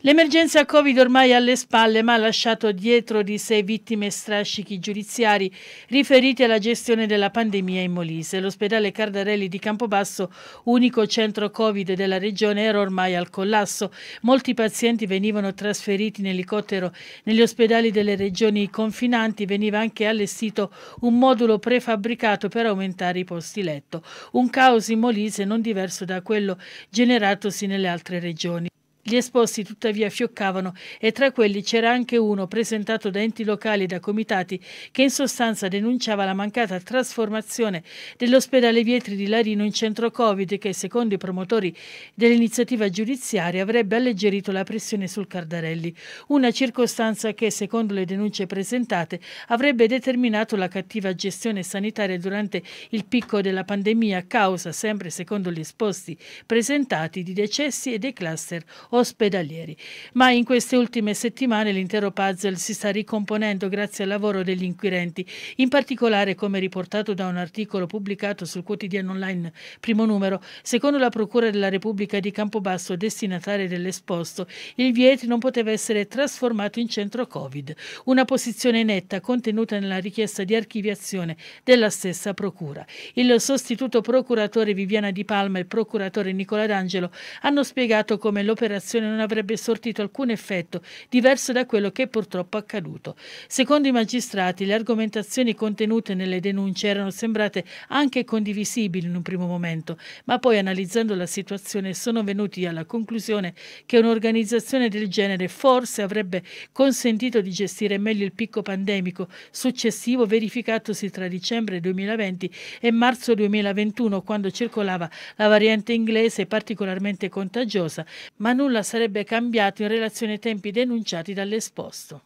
L'emergenza Covid ormai alle spalle ma ha lasciato dietro di sé vittime strascichi giudiziari riferiti alla gestione della pandemia in Molise. L'ospedale Cardarelli di Campobasso, unico centro Covid della regione, era ormai al collasso. Molti pazienti venivano trasferiti in elicottero negli ospedali delle regioni confinanti. Veniva anche allestito un modulo prefabbricato per aumentare i posti letto. Un caos in Molise non diverso da quello generatosi nelle altre regioni. Gli esposti tuttavia fioccavano e tra quelli c'era anche uno presentato da enti locali e da comitati che in sostanza denunciava la mancata trasformazione dell'ospedale Vietri di Larino in centro Covid che secondo i promotori dell'iniziativa giudiziaria avrebbe alleggerito la pressione sul Cardarelli, una circostanza che secondo le denunce presentate avrebbe determinato la cattiva gestione sanitaria durante il picco della pandemia a causa, sempre secondo gli esposti presentati, di decessi e dei cluster ospedalieri. Ma in queste ultime settimane l'intero puzzle si sta ricomponendo grazie al lavoro degli inquirenti, in particolare come riportato da un articolo pubblicato sul quotidiano online primo numero, secondo la Procura della Repubblica di Campobasso destinataria dell'esposto, il Vieti non poteva essere trasformato in centro Covid, una posizione netta contenuta nella richiesta di archiviazione della stessa Procura. Il sostituto procuratore Viviana Di Palma e il procuratore Nicola D'Angelo hanno spiegato come l'operazione vaccinazione non avrebbe sortito alcun effetto diverso da quello che è purtroppo accaduto. Secondo i magistrati, le argomentazioni contenute nelle denunce erano sembrate anche condivisibili in un primo momento, ma poi analizzando la situazione sono venuti alla conclusione che un'organizzazione del genere forse avrebbe consentito di gestire meglio il picco pandemico successivo verificatosi tra dicembre 2020 e marzo 2021 quando circolava la variante inglese particolarmente contagiosa, ma nulla nulla sarebbe cambiato in relazione ai tempi denunciati dall'esposto.